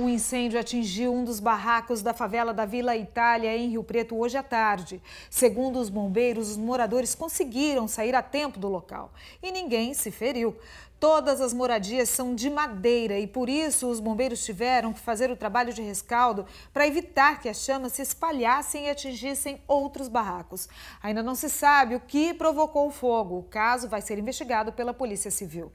Um incêndio atingiu um dos barracos da favela da Vila Itália, em Rio Preto, hoje à tarde. Segundo os bombeiros, os moradores conseguiram sair a tempo do local e ninguém se feriu. Todas as moradias são de madeira e por isso os bombeiros tiveram que fazer o trabalho de rescaldo para evitar que as chamas se espalhassem e atingissem outros barracos. Ainda não se sabe o que provocou o fogo. O caso vai ser investigado pela Polícia Civil.